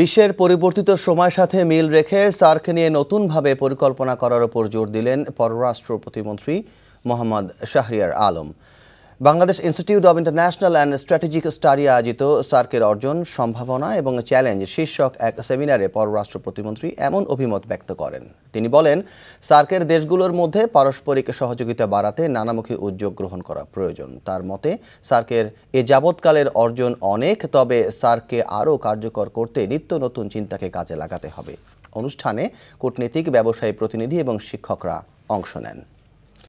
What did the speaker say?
বিশ্বের পরিবর্তিত সময়ের সাথে মিল রেখে সার্ক নিয়ে নতুনভাবে পরিকল্পনা করার উপর জোর দিলেন পররাষ্ট্র প্রতিমন্ত্রী Mohammad Shahriar Alam Bangladesh institute of international and strategic study আয়োজিত সার্কের অর্জন সম্ভাবনা এবং চ্যালেঞ্জ শীর্ষক এক সেমিনারে পররাষ্ট্র প্রতিমন্ত্রী এমন অভিমত ব্যক্ত করেন তিনি বলেন সার্কের দেশগুলোর মধ্যে পারস্পরিক সহযোগিতা বাড়াতে নানামুখী উদ্যোগ গ্রহণ করা প্রয়োজন তার মতে সার্কের এ যাবৎকালের অর্জন অনেক তবে সার্ককে আরও কার্যকর করতে নিত্য নতুন চিন্তাকে কাজে লাগাতে হবে অনুষ্ঠানে কূটনীতিক ব্যবসায়ী প্রতিনিধি এবং শিক্ষকরা অংশ নেন